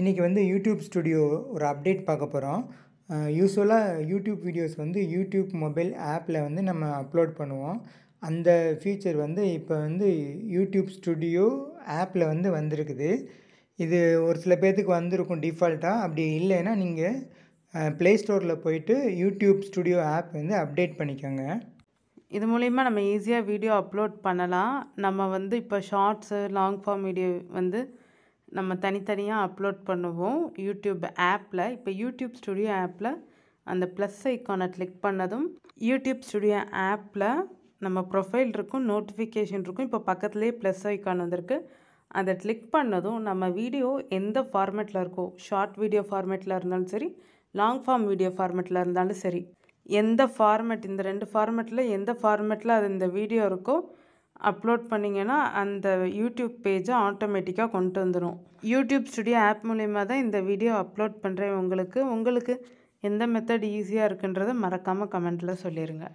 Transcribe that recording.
இன்றைக்கி வந்து YouTube studio ஒரு அப்டேட் பார்க்க போகிறோம் யூஸ்வலாக யூடியூப் வீடியோஸ் வந்து யூடியூப் மொபைல் ஆப்பில் வந்து நம்ம அப்லோட் பண்ணுவோம் அந்த ஃபீச்சர் வந்து இப்போ வந்து யூடியூப் ஸ்டுடியோ ஆப்பில் வந்து வந்திருக்குது இது ஒரு சில பேர்த்துக்கு வந்திருக்கும் டிஃபால்ட்டாக அப்படி இல்லைன்னா நீங்கள் ப்ளே ஸ்டோரில் போயிட்டு யூடியூப் ஸ்டுடியோ ஆப் வந்து அப்டேட் பண்ணிக்கோங்க இது மூலிமா நம்ம ஈஸியாக வீடியோ அப்லோட் பண்ணலாம் நம்ம வந்து இப்போ ஷார்ட்ஸு லாங் ஃபார்ம் வீடியோ வந்து நம்ம தனித்தனியாக அப்லோட் பண்ணுவோம் யூடியூப் ஆப்பில் இப்போ யூடியூப் ஸ்டுடியோ ஆப்பில் அந்த ப்ளஸ் ஐக்கானை கிளிக் பண்ணதும் யூடியூப் ஸ்டுடியோ ஆப்பில் நம்ம ப்ரொஃபைல் இருக்கும் நோட்டிஃபிகேஷன் இருக்கும் இப்போ பக்கத்துலேயே ப்ளஸ் ஐக்கான் வந்திருக்கு அதை கிளிக் பண்ணதும் நம்ம வீடியோ எந்த ஃபார்மேட்டில் இருக்கோ ஷார்ட் வீடியோ ஃபார்மேட்டில் இருந்தாலும் சரி லாங் ஃபார்ம் வீடியோ ஃபார்மேட்டில் இருந்தாலும் சரி எந்த ஃபார்மேட் இந்த ரெண்டு ஃபார்மேட்டில் எந்த ஃபார்மேட்டில் அது இந்த வீடியோ இருக்கோ அப்லோட் பண்ணிங்கன்னா அந்த யூடியூப் பேஜை ஆட்டோமேட்டிக்காக கொண்டு வந்துடும் யூடியூப் ஸ்டுடியோ ஆப் மூலிமா தான் இந்த வீடியோ அப்லோட் பண்ணுறேன் உங்களுக்கு உங்களுக்கு எந்த மெத்தட் ஈஸியாக இருக்குன்றதை மறக்காமல் கமெண்ட்டில் சொல்லிடுங்க